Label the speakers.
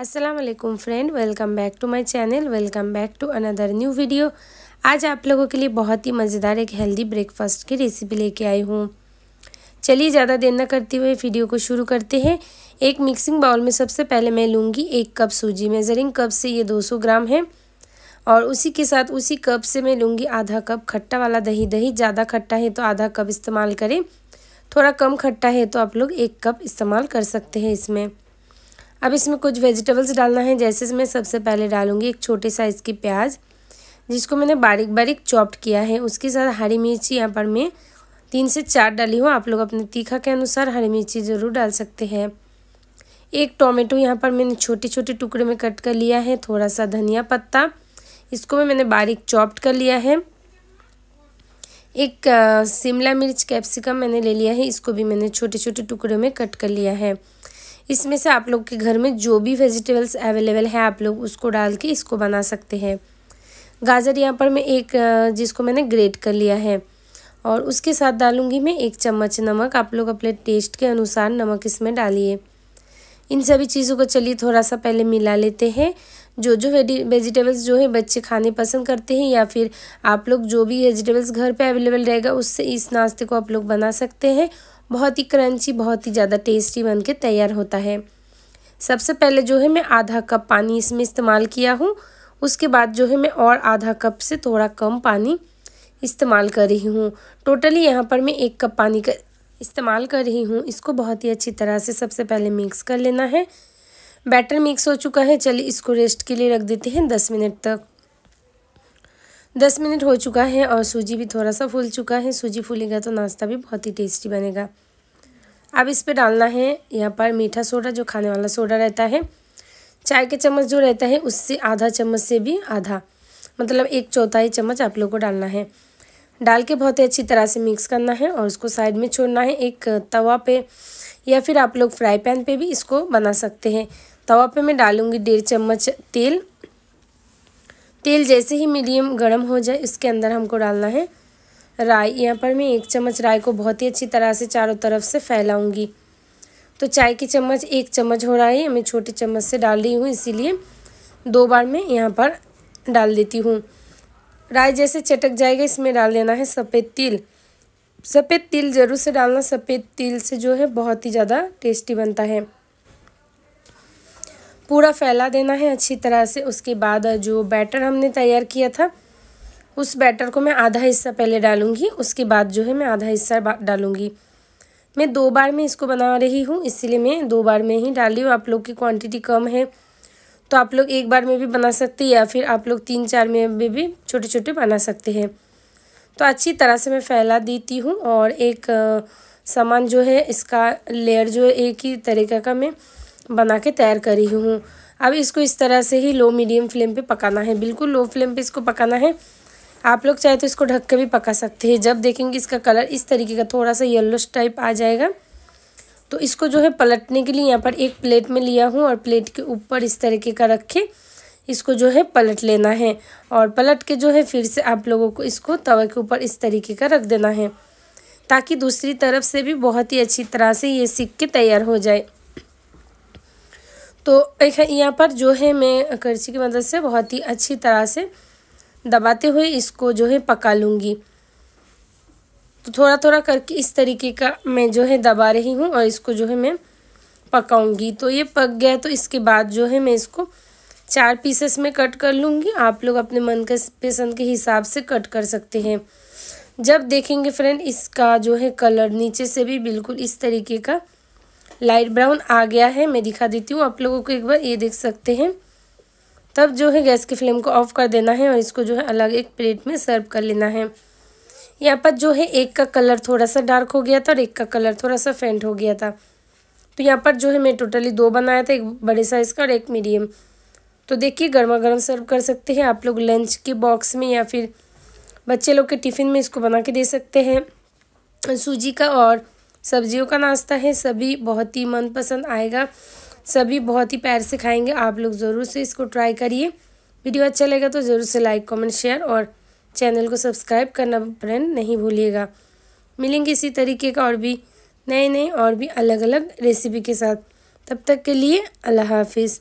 Speaker 1: अस्सलाम वालेकुम friend welcome back to my channel welcome back to another new video आज आप लोगों के लिए बहुत ही मज़ेदार एक हेल्दी ब्रेकफास्ट की रेसिपी लेके आई हूँ चलिए ज़्यादा देर ना करते हुए वीडियो को शुरू करते हैं एक मिक्सिंग बाउल में सबसे पहले मैं लूँगी एक कप सूजी मेज़रिंग कप से ये 200 ग्राम है और उसी के साथ उसी कप से मैं लूँगी आधा कप खट्टा वाला दही दही ज़्यादा खट्टा है तो आधा कप इस्तेमाल करें थोड़ा कम खट्टा है तो आप लोग एक कप इस्तेमाल कर सकते हैं इसमें अब इसमें कुछ वेजिटेबल्स डालना है जैसे मैं सबसे पहले डालूँगी एक छोटे साइज़ की प्याज जिसको मैंने बारीक बारीक चॉप्ड किया है उसके साथ हरी मिर्ची यहाँ पर मैं तीन से चार डाली हूँ आप लोग अपने तीखा के अनुसार हरी मिर्ची ज़रूर डाल सकते हैं एक टोमेटो यहाँ पर मैंने छोटे छोटे टुकड़े में कट कर लिया है थोड़ा सा धनिया पत्ता इसको भी मैंने बारीक चॉप्ड कर लिया है एक शिमला मिर्च कैप्सिकम मैंने ले लिया है इसको भी मैंने छोटे छोटे टुकड़ों में कट कर लिया है इसमें से आप लोग के घर में जो भी वेजिटेबल्स अवेलेबल है आप लोग उसको डाल के इसको बना सकते हैं गाजर यहाँ पर मैं एक जिसको मैंने ग्रेट कर लिया है और उसके साथ डालूंगी मैं एक चम्मच नमक आप लोग अपने टेस्ट के अनुसार नमक इसमें डालिए इन सभी चीज़ों को चलिए थोड़ा सा पहले मिला लेते हैं जो जो वेजिटेबल्स जो है बच्चे खाने पसंद करते हैं या फिर आप लोग जो भी वेजिटेबल्स घर पे अवेलेबल रहेगा उससे इस नाश्ते को आप लोग बना सकते हैं बहुत ही क्रंची बहुत ही ज़्यादा टेस्टी बन के तैयार होता है सबसे पहले जो है मैं आधा कप पानी इसमें इस्तेमाल किया हूँ उसके बाद जो है मैं और आधा कप से थोड़ा कम पानी इस्तेमाल कर रही हूँ टोटली यहाँ पर मैं एक कप पानी का इस्तेमाल कर रही हूँ इसको बहुत ही अच्छी तरह से सबसे पहले मिक्स कर लेना है बैटर मिक्स हो चुका है चलिए इसको रेस्ट के लिए रख देते हैं दस मिनट तक दस मिनट हो चुका है और सूजी भी थोड़ा सा फूल चुका है सूजी फूलेगा तो नाश्ता भी बहुत ही टेस्टी बनेगा अब इस पर डालना है यहाँ पर मीठा सोडा जो खाने वाला सोडा रहता है चाय के चम्मच जो रहता है उससे आधा चम्मच से भी आधा मतलब एक चौथाई चम्मच आप लोग को डालना है डाल के बहुत ही अच्छी तरह से मिक्स करना है और उसको साइड में छोड़ना है एक तवा पे या फिर आप लोग फ्राई पैन पे भी इसको बना सकते हैं तवा पे मैं डालूँगी डेढ़ चम्मच तेल तेल जैसे ही मीडियम गर्म हो जाए इसके अंदर हमको डालना है राई यहाँ पर मैं एक चम्मच राई को बहुत ही अच्छी तरह से चारों तरफ से फैलाऊँगी तो चाय की चम्मच एक चम्मच हो रहा है मैं छोटे चम्मच से डाल रही हूँ इसीलिए दो बार मैं यहाँ पर डाल देती हूँ राई जैसे चटक जाएगा इसमें डाल देना है सफ़ेद तिल सफ़ेद तिल ज़रूर से डालना सफ़ेद तिल से जो है बहुत ही ज़्यादा टेस्टी बनता है पूरा फैला देना है अच्छी तरह से उसके बाद जो बैटर हमने तैयार किया था उस बैटर को मैं आधा हिस्सा पहले डालूँगी उसके बाद जो है मैं आधा हिस्सा डालूंगी मैं दो बार में इसको बना रही हूँ इसीलिए मैं दो बार में ही डाली हूँ आप लोग की क्वांटिटी कम है तो आप लोग एक बार में भी बना सकते हैं या फिर आप लोग तीन चार में भी, भी छोटे छोटे बना सकते हैं तो अच्छी तरह से मैं फैला देती हूँ और एक सामान जो है इसका लेयर जो है एक ही तरीका का मैं बना के तैयार करी हूँ अब इसको इस तरह से ही लो मीडियम फ्लेम पे पकाना है बिल्कुल लो फ्लेम पे इसको पकाना है आप लोग चाहे तो इसको ढक के भी पका सकते हैं जब देखेंगे इसका कलर इस तरीके का थोड़ा सा येल्लोश टाइप आ जाएगा तो इसको जो है पलटने के लिए यहाँ पर एक प्लेट में लिया हूँ और प्लेट के ऊपर इस तरीके का रख के इसको जो है पलट लेना है और पलट के जो है फिर से आप लोगों को इसको तवे के ऊपर इस तरीके का रख देना है ताकि दूसरी तरफ से भी बहुत ही अच्छी तरह से ये सीख के तैयार हो जाए तो एक यहाँ पर जो है मैं करछी की मदद से बहुत ही अच्छी तरह से दबाते हुए इसको जो है पका लूँगी तो थोड़ा थोड़ा करके इस तरीके का मैं जो है दबा रही हूँ और इसको जो है मैं पकाऊँगी तो ये पक गया तो इसके बाद जो है मैं इसको चार पीसेस में कट कर लूँगी आप लोग अपने मन के पसंद के हिसाब से कट कर सकते हैं जब देखेंगे फ्रेंड इसका जो है कलर नीचे से भी बिल्कुल इस तरीके का लाइट ब्राउन आ गया है मैं दिखा देती हूँ आप लोगों को एक बार ये देख सकते हैं तब जो है गैस की फ्लेम को ऑफ कर देना है और इसको जो है अलग एक प्लेट में सर्व कर लेना है यहाँ पर जो है एक का कलर थोड़ा सा डार्क हो गया था और एक का कलर थोड़ा सा फेंट हो गया था तो यहाँ पर जो है मैं टोटली दो बनाया था एक बड़े साइज़ का और एक मीडियम तो देखिए गर्मा गर्म सर्व कर सकते हैं आप लोग लंच के बॉक्स में या फिर बच्चे लोग के टिफ़िन में इसको बना के दे सकते हैं सूजी का और सब्जियों का नाश्ता है सभी बहुत ही मनपसंद आएगा सभी बहुत ही प्यार से खाएंगे आप लोग ज़रूर से इसको ट्राई करिए वीडियो अच्छा लगेगा तो ज़रूर से लाइक कमेंट शेयर और चैनल को सब्सक्राइब करना फ्रेंड नहीं भूलिएगा मिलेंगे इसी तरीके का और भी नए नए और भी अलग अलग रेसिपी के साथ तब तक के लिए अल्लाह हाफिज़